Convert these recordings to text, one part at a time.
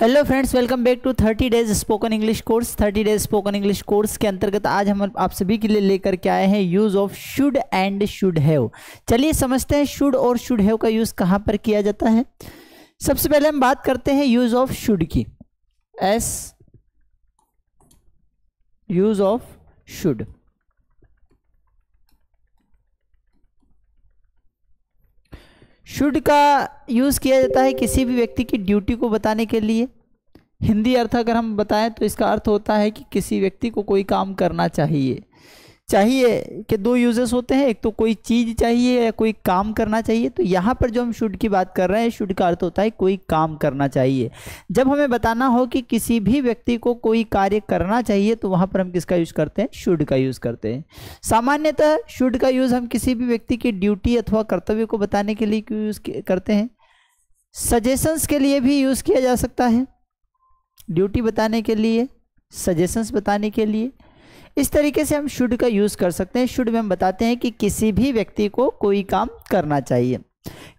hello friends welcome back to 30 days spoken English course 30 days spoken English course के अंतर्गत आज हम आप सभी के लिए लेकर के आए हैं use of should and should have चलिए समझते हैं शुड और शुड हैव का यूज़ कहाँ पर किया जाता है सबसे पहले हम बात करते हैं यूज़ ऑफ शुड की एस यूज़ ऑफ शुड शुड का यूज़ किया जाता है किसी भी व्यक्ति की ड्यूटी को बताने के लिए हिंदी अर्थ अगर हम बताएं तो इसका अर्थ होता है कि किसी व्यक्ति को कोई काम करना चाहिए चाहिए कि दो यूजेस होते हैं एक तो कोई चीज़ चाहिए या कोई काम करना चाहिए तो यहाँ पर जो हम शुड की बात कर रहे हैं शुड का अर्थ होता है कोई काम करना चाहिए जब हमें बताना हो कि किसी भी व्यक्ति को कोई कार्य करना चाहिए तो वहाँ पर हम किसका यूज़ करते हैं शुड का यूज़ करते हैं सामान्यतः शुड का यूज़ हम किसी भी व्यक्ति की ड्यूटी अथवा कर्तव्य को बताने के लिए क्यों यूज़ करते हैं सजेशंस के लिए भी यूज़ किया जा सकता है ड्यूटी बताने के लिए सजेशंस बताने के लिए इस तरीके से हम शुड का यूज़ कर सकते हैं शुड में हम बताते हैं कि किसी भी व्यक्ति को कोई काम करना चाहिए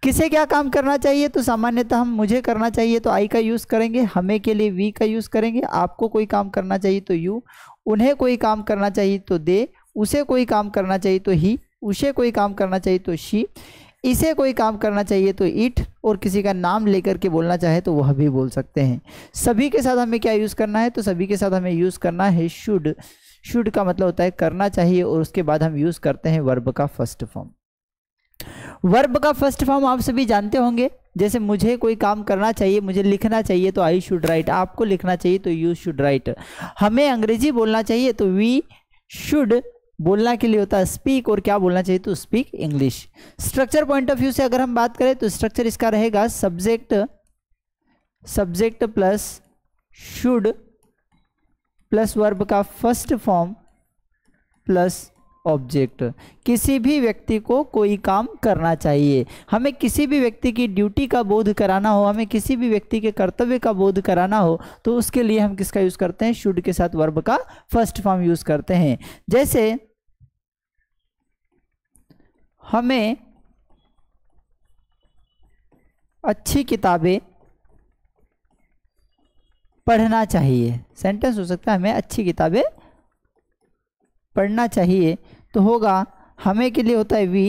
किसे क्या काम करना चाहिए तो सामान्यतः हम मुझे करना चाहिए तो आई का यूज़ करेंगे हमें के लिए वी का यूज़ करेंगे आपको कोई काम करना चाहिए तो यू उन्हें कोई काम करना चाहिए तो दे उसे कोई काम करना चाहिए तो ही उसे कोई काम करना चाहिए तो शी इसे कोई काम करना चाहिए तो इट और किसी का नाम लेकर के बोलना चाहे तो वह भी बोल सकते हैं सभी के साथ हमें क्या यूज़ करना है तो सभी के साथ हमें यूज़ करना है शुड शुड का मतलब होता है करना चाहिए और उसके बाद हम यूज़ करते हैं वर्ब का फर्स्ट फॉर्म वर्ब का फर्स्ट फॉर्म आप सभी जानते होंगे जैसे मुझे कोई काम करना चाहिए मुझे लिखना चाहिए तो आई शुड राइट आपको लिखना चाहिए तो यू शुड राइट हमें अंग्रेजी बोलना चाहिए तो वी शुड बोलना के लिए होता है स्पीक और क्या बोलना चाहिए तो speak English structure point of view से अगर हम बात करें तो स्ट्रक्चर इसका रहेगा subject subject plus should plus verb का फर्स्ट फॉर्म प्लस ऑब्जेक्ट किसी भी व्यक्ति को कोई काम करना चाहिए हमें किसी भी व्यक्ति की ड्यूटी का बोध कराना हो हमें किसी भी व्यक्ति के कर्तव्य का बोध कराना हो तो उसके लिए हम किसका यूज़ करते हैं शुड के साथ वर्ब का फर्स्ट फॉर्म यूज़ करते हैं जैसे हमें अच्छी किताबें पढ़ना चाहिए सेंटेंस हो सकता है हमें अच्छी किताबें पढ़ना चाहिए तो होगा हमें के लिए होता है वी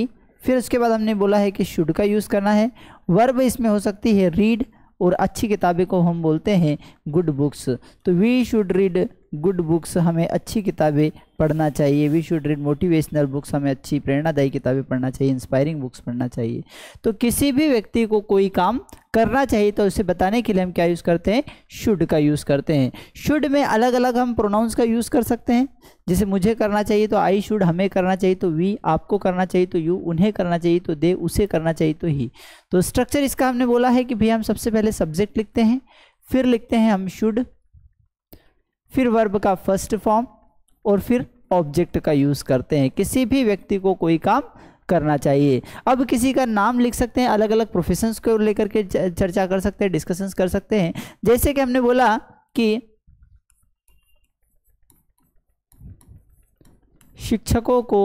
फिर उसके बाद हमने बोला है कि शुड का यूज़ करना है वर्ब इसमें हो सकती है रीड और अच्छी किताबें को हम बोलते हैं गुड बुक्स तो we should read good books हमें अच्छी किताबें पढ़ना चाहिए we should read motivational books हमें अच्छी प्रेरणादायी किताबें पढ़ना चाहिए इंस्पायरिंग बुक्स पढ़ना चाहिए तो किसी भी व्यक्ति को कोई काम करना चाहिए तो उसे बताने के लिए हम क्या यूज़ करते हैं शुड का यूज़ करते हैं शुड में अलग अलग हम प्रोनाउंस का यूज़ कर सकते हैं जैसे मुझे करना चाहिए तो आई शुड हमें करना चाहिए तो वी आपको करना चाहिए तो यू उन्हें करना चाहिए तो दे उसे करना चाहिए तो ही तो स्ट्रक्चर इसका हमने बोला है कि भैया हम सबसे पहले सब्जेक्ट लिखते हैं फिर लिखते हैं हम शुड फिर वर्ब का फर्स्ट फॉर्म और फिर ऑब्जेक्ट का यूज़ करते हैं किसी भी व्यक्ति को कोई काम करना चाहिए अब किसी का नाम लिख सकते हैं अलग अलग प्रोफेशंस को लेकर के चर्चा कर सकते हैं डिस्कशंस कर सकते हैं जैसे कि हमने बोला कि शिक्षकों को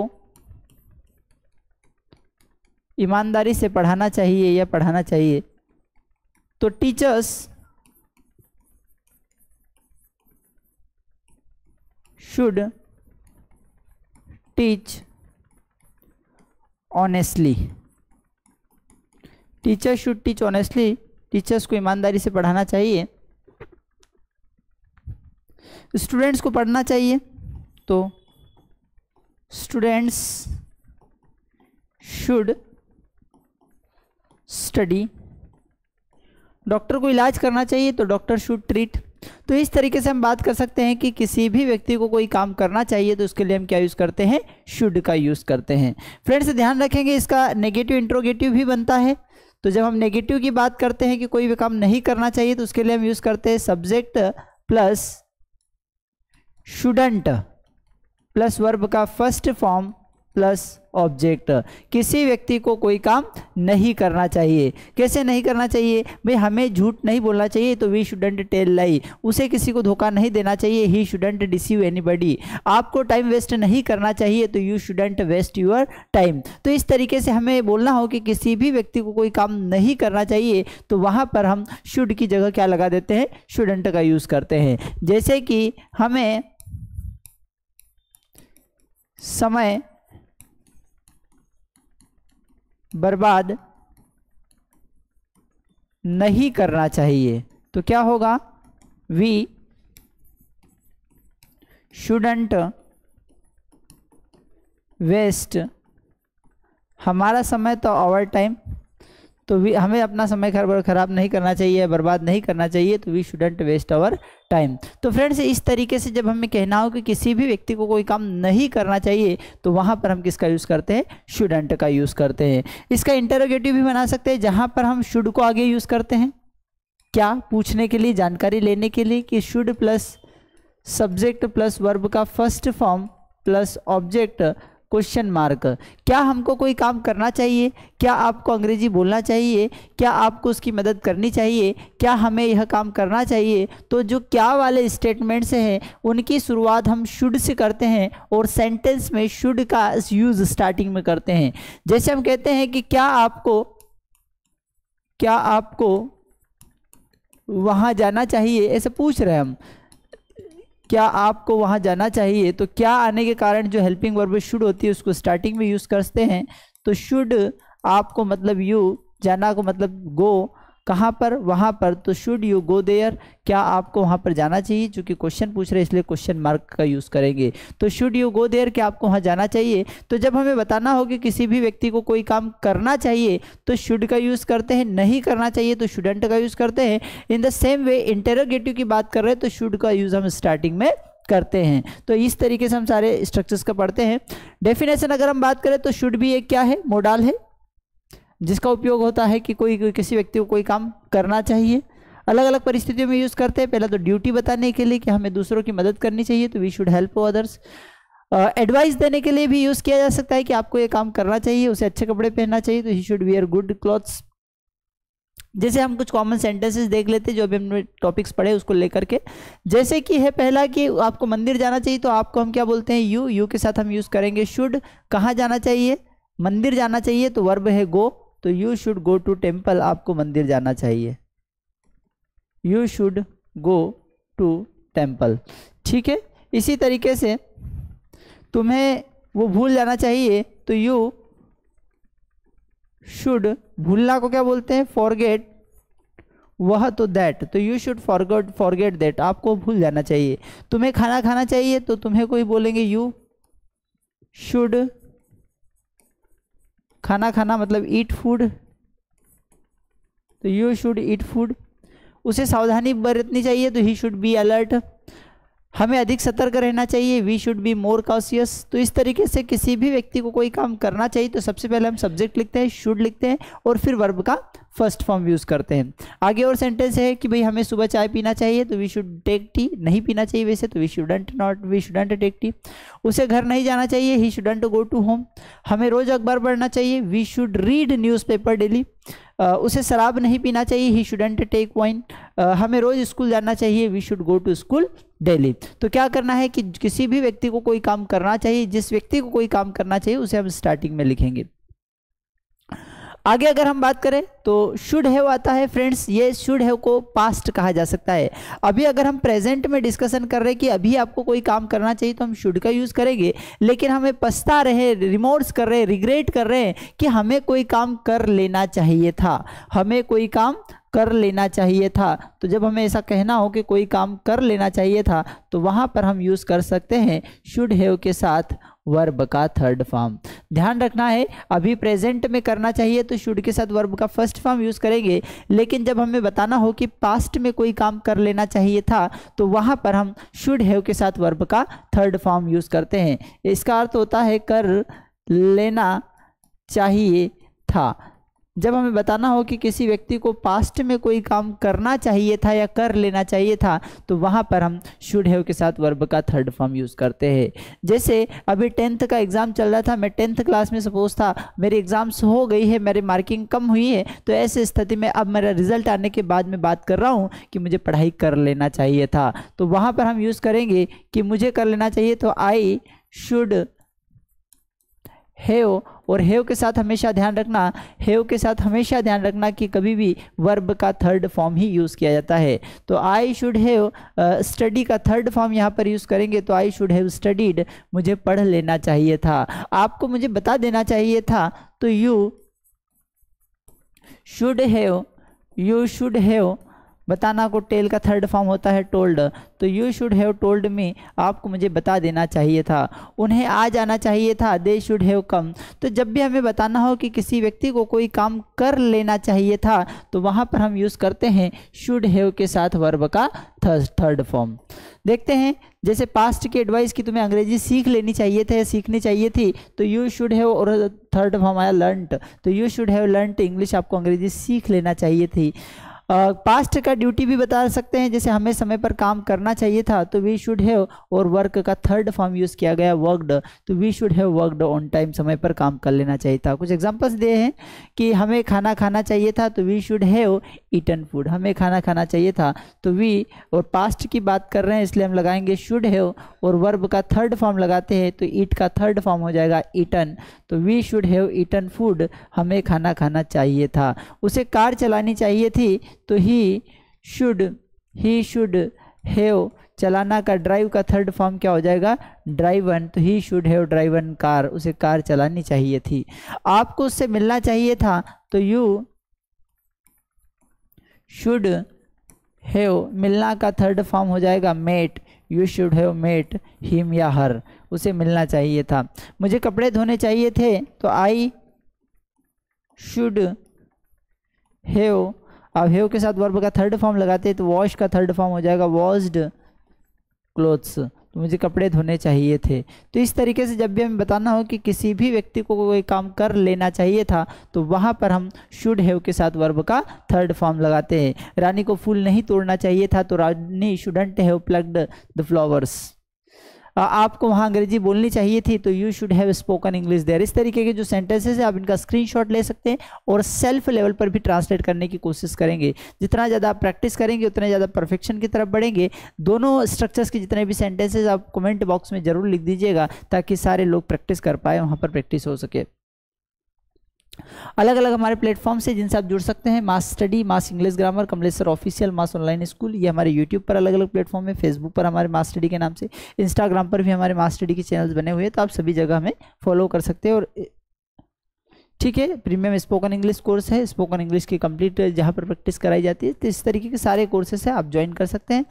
ईमानदारी से पढ़ाना चाहिए या पढ़ाना चाहिए तो teachers should teach honestly teacher should teach honestly teachers को ईमानदारी से पढ़ाना चाहिए स्टूडेंट्स को पढ़ना चाहिए तो स्टूडेंट्स शुड स्टडी डॉक्टर को इलाज करना चाहिए तो डॉक्टर शुड ट्रीट तो इस तरीके से हम बात कर सकते हैं कि किसी भी व्यक्ति को कोई काम करना चाहिए तो उसके लिए हम क्या यूज़ करते हैं शुड का यूज़ करते हैं फ्रेंड्स ध्यान रखेंगे इसका नेगेटिव इंट्रोगेटिव भी बनता है तो जब हम नेगेटिव की बात करते हैं कि कोई भी काम नहीं करना चाहिए तो उसके लिए हम यूज़ करते हैं subject plus shouldn't plus verb का फर्स्ट फॉर्म प्लस ऑब्जेक्ट किसी व्यक्ति को कोई काम नहीं करना चाहिए कैसे नहीं करना चाहिए भाई हमें झूठ नहीं बोलना चाहिए तो वी शुडेंट टेल लाई उसे किसी को धोखा नहीं देना चाहिए ही शुडेंट डिसीव एनी आपको टाइम वेस्ट नहीं करना चाहिए तो you shouldn't waste your time तो इस तरीके से हमें बोलना हो कि किसी भी व्यक्ति को कोई काम नहीं करना चाहिए तो वहाँ पर हम शुड की जगह क्या लगा देते हैं शुडेंट का यूज़ करते हैं जैसे कि हमें समय बर्बाद नहीं करना चाहिए तो क्या होगा वी शुडंट वेस्ट हमारा समय तो ओवर टाइम तो वी हमें अपना समय खराब नहीं करना चाहिए बर्बाद नहीं करना चाहिए तो we shouldn't waste our time तो फ्रेंड्स इस तरीके से जब हमें कहना हो कि किसी भी व्यक्ति को कोई काम नहीं करना चाहिए तो वहाँ पर हम किसका यूज़ करते हैं शुडेंट का यूज़ करते हैं इसका इंटरोगेटिव भी बना सकते हैं जहाँ पर हम शुड को आगे यूज़ करते हैं क्या पूछने के लिए जानकारी लेने के लिए कि should plus subject plus verb का first form plus object question mark क्या हमको कोई काम करना चाहिए क्या आपको अंग्रेजी बोलना चाहिए क्या आपको उसकी मदद करनी चाहिए क्या हमें यह काम करना चाहिए तो जो क्या वाले स्टेटमेंट्स हैं उनकी शुरुआत हम शुड से करते हैं और सेंटेंस में शुड का यूज़ स्टार्टिंग में करते हैं जैसे हम कहते हैं कि क्या आपको क्या आपको वहाँ जाना चाहिए ऐसे पूछ रहे हैं हम क्या आपको वहाँ जाना चाहिए तो क्या आने के कारण जो हेल्पिंग वर्ब शुड होती है उसको स्टार्टिंग में यूज़ करते हैं तो शुड आपको मतलब यू जाना को मतलब गो कहाँ पर वहाँ पर तो शुड यू गो देयर क्या आपको वहाँ पर जाना चाहिए चूँकि क्वेश्चन पूछ रहे इसलिए क्वेश्चन मार्क का यूज़ करेंगे तो शुड यू गो देयर क्या आपको वहाँ जाना चाहिए तो जब हमें बताना हो कि किसी भी व्यक्ति को कोई काम करना चाहिए तो शुड का यूज़ करते हैं नहीं करना चाहिए तो शुडेंट का यूज़ करते हैं in the same way interrogative की बात कर रहे हैं तो शुड का यूज़ हम स्टार्टिंग में करते हैं तो इस तरीके से हम सारे स्ट्रक्चर्स का पढ़ते हैं डेफिनेशन अगर हम बात करें तो शुड भी एक क्या है मोडाल है जिसका उपयोग होता है कि कोई, किसी व्यक्ति को कोई काम करना चाहिए अलग अलग परिस्थितियों में यूज़ करते हैं पहला तो ड्यूटी बताने के लिए कि हमें दूसरों की मदद करनी चाहिए तो we should help others advice देने के लिए भी यूज़ किया जा सकता है कि आपको ये काम करना चाहिए उसे अच्छे कपड़े पहनना चाहिए तो he should wear good clothes जैसे हम कुछ कॉमन सेंटेंसेस देख लेते जो अभी हमने टॉपिक्स पढ़े उसको लेकर के जैसे कि है पहला कि आपको मंदिर जाना चाहिए तो आपको हम क्या बोलते हैं यू यू के साथ हम यूज़ करेंगे शुड कहाँ जाना चाहिए मंदिर जाना चाहिए तो वर्ब है गो तो you should go to temple आपको मंदिर जाना चाहिए you should go to temple ठीक है इसी तरीके से तुम्हें वो भूल जाना चाहिए तो यू शुड भूलना को क्या बोलते हैं फॉरगेट वह तो दैट तो you should forget forget that आपको भूल जाना चाहिए तुम्हें खाना खाना चाहिए तो तुम्हें कोई बोलेंगे यू शुड खाना खाना मतलब ईट फूड तो यू शुड ईट फूड उसे सावधानी बरतनी चाहिए तो ही शुड बी अलर्ट हमें अधिक सतर्क रहना चाहिए we should be more cautious तो इस तरीके से किसी भी व्यक्ति को कोई काम करना चाहिए तो सबसे पहले हम सब्जेक्ट लिखते हैं शुड लिखते हैं और फिर वर्ब का फर्स्ट फॉर्म यूज़ करते हैं आगे और सेंटेंस है कि भाई हमें सुबह चाय पीना चाहिए तो वी शुड टेक टी नहीं पीना चाहिए वैसे तो we shouldn't not we shouldn't take tea उसे घर नहीं जाना चाहिए he shouldn't go to home हमें रोज़ अखबार पढ़ना चाहिए we should read newspaper daily उसे शराब नहीं पीना चाहिए ही शुडेंट टेक वाइन हमें रोज़ स्कूल जाना चाहिए we should go to school daily तो क्या करना है कि किसी भी व्यक्ति को कोई काम करना चाहिए जिस व्यक्ति को कोई काम करना चाहिए उसे हम स्टार्टिंग में लिखेंगे आगे अगर हम बात करें तो शुड हैव आता है फ्रेंड्स ये शुड हैव को पास्ट कहा जा सकता है अभी अगर हम प्रेजेंट में डिस्कशन कर रहे हैं कि अभी आपको कोई काम करना चाहिए तो हम शुड का यूज़ करेंगे लेकिन हमें पछता रहे रिमोर्स कर रहे रिग्रेट कर रहे हैं कि हमें कोई काम कर लेना चाहिए था हमें कोई काम कर लेना चाहिए था तो जब हमें ऐसा कहना हो कि कोई काम कर लेना चाहिए था तो वहाँ पर हम यूज़ कर सकते हैं शुड हैव के साथ वर्ब का थर्ड फॉर्म ध्यान रखना है अभी प्रेजेंट में करना चाहिए तो शुड के साथ वर्ब का फर्स्ट फॉर्म यूज़ करेंगे लेकिन जब हमें बताना हो कि पास्ट में कोई काम कर लेना चाहिए था तो वहाँ पर हम शुड हैव के साथ वर्ब का थर्ड फॉर्म यूज़ करते हैं इसका अर्थ होता है कर लेना चाहिए था जब हमें बताना हो कि किसी व्यक्ति को पास्ट में कोई काम करना चाहिए था या कर लेना चाहिए था तो वहाँ पर हम शुड हैव के साथ वर्ब का थर्ड फॉर्म यूज़ करते हैं जैसे अभी टेंथ का एग्ज़ाम चल रहा था मैं टेंथ क्लास में सपोज था मेरी एग्ज़ाम्स हो गई है मेरी मार्किंग कम हुई है तो ऐसे स्थिति में अब मेरा रिजल्ट आने के बाद मैं बात कर रहा हूँ कि मुझे पढ़ाई कर लेना चाहिए था तो वहाँ पर हम यूज़ करेंगे कि मुझे कर लेना चाहिए तो आई शुड हैव और हैव के साथ हमेशा ध्यान रखना हैव के साथ हमेशा ध्यान रखना कि कभी भी वर्ब का थर्ड फॉर्म ही यूज़ किया जाता है तो आई शुड हैव स्टडी का थर्ड फॉर्म यहाँ पर यूज़ करेंगे तो आई शुड हैव स्टडीड मुझे पढ़ लेना चाहिए था आपको मुझे बता देना चाहिए था तो you should have you should have बताना को टेल का थर्ड फॉर्म होता है टोल्ड तो you should have told me आपको मुझे बता देना चाहिए था उन्हें आ जाना चाहिए था दे शुड हैव कम तो जब भी हमें बताना हो कि किसी व्यक्ति को कोई काम कर लेना चाहिए था तो वहाँ पर हम यूज़ करते हैं शुड हैव के साथ वर्ब का थर्ड फॉर्म देखते हैं जैसे पास्ट की एडवाइस की तुम्हें अंग्रेजी सीख लेनी चाहिए थे सीखनी चाहिए थी तो यू शुड हैव और थर्ड फॉर्म आया लर्नट तो you should have learnt English आपको अंग्रेजी सीख लेना चाहिए थी पास्ट का ड्यूटी भी बता सकते हैं जैसे हमें समय पर काम करना चाहिए था तो वी शुड हैव और वर्क का थर्ड फॉर्म यूज़ किया गया वर्कड तो we should have worked on time समय पर काम कर लेना चाहिए था कुछ एग्जाम्पल्स दिए हैं कि हमें खाना खाना चाहिए था तो we should have eaten food हमें खाना खाना चाहिए था तो वी और पास्ट की बात कर रहे हैं इसलिए हम लगाएंगे शुड हैव और वर्ब का थर्ड फॉर्म लगाते हैं तो ईट का थर्ड फॉर्म हो जाएगा ईटन तो we should have eaten food हमें खाना खाना चाहिए था उसे कार चलानी चाहिए थी तो he should he should have चलाना का ड्राइव का थर्ड फॉर्म क्या हो जाएगा ड्राइवन तो he should have driven car उसे कार चलानी चाहिए थी आपको उससे मिलना चाहिए था तो यू शुड हैव मिलना का थर्ड फॉर्म हो जाएगा met you should have met him या हर उसे मिलना चाहिए था मुझे कपड़े धोने चाहिए थे तो आई शुड हैव अब हैव के साथ वर्ब का थर्ड फॉर्म लगाते हैं तो वॉश का थर्ड फॉर्म हो जाएगा वॉश्ड क्लोथ्स तो मुझे कपड़े धोने चाहिए थे तो इस तरीके से जब भी हमें बताना हो कि किसी भी व्यक्ति को कोई काम कर लेना चाहिए था तो वहाँ पर हम शुड हैव के साथ वर्ब का थर्ड फॉर्म लगाते हैं रानी को फूल नहीं तोड़ना चाहिए था तो Rani shouldn't have plucked the flowers आपको वहाँ अंग्रेजी बोलनी चाहिए थी तो you should have spoken English there इस तरीके के जो सेंटेंसेस हैं आप इनका स्क्रीनशॉट ले सकते हैं और सेल्फ लेवल पर भी ट्रांसलेट करने की कोशिश करेंगे जितना ज़्यादा आप प्रैक्टिस करेंगे उतना ज़्यादा परफेक्शन की तरफ बढ़ेंगे दोनों स्ट्रक्चर्स के जितने भी सेंटेंसेज आप कमेंट बॉक्स में ज़रूर लिख दीजिएगा ताकि सारे लोग प्रैक्टिस कर पाए वहाँ पर प्रैक्टिस हो सके अलग अलग हमारे प्लेटफॉर्म से जिनसे आप जुड़ सकते हैं mass study mass English grammar Kamleshwar official mass online school ये हमारे यूट्यूब पर अलग अलग प्लेटफॉर्म है फेसबुक पर हमारे मास स्टडी के नाम से इंस्टाग्राम पर भी हमारे मास स्टडी के चैनल्स बने हुए हैं तो आप सभी जगह हमें फॉलो कर सकते हैं और ठीक है प्रीमियम स्पोकन इंग्लिश कोर्स है स्पोकन इंग्लिश की कंप्लीट uh, जहाँ पर प्रैक्टिस कराई जाती है तो इस तरीके के सारे कोर्सेस हैं आप ज्वाइन कर सकते हैं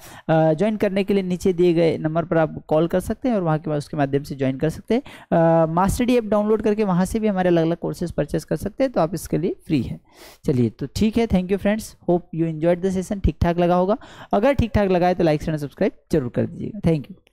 ज्वाइन uh, करने के लिए नीचे दिए गए नंबर पर आप कॉल कर सकते हैं और वहाँ के बाद उसके माध्यम से ज्वाइन कर सकते हैं मास्टर डी एप डाउनलोड करके वहाँ से भी हमारे अलग अलग कोर्सेज परचेस कर सकते हैं तो आप इसके लिए फ्री है चलिए तो ठीक है thank you friends hope you enjoyed the session ठीक ठाक लगा होगा अगर ठीक ठाक लगाए तो लाइक एंड सब्सक्राइब जरूर कर दीजिएगा थैंक यू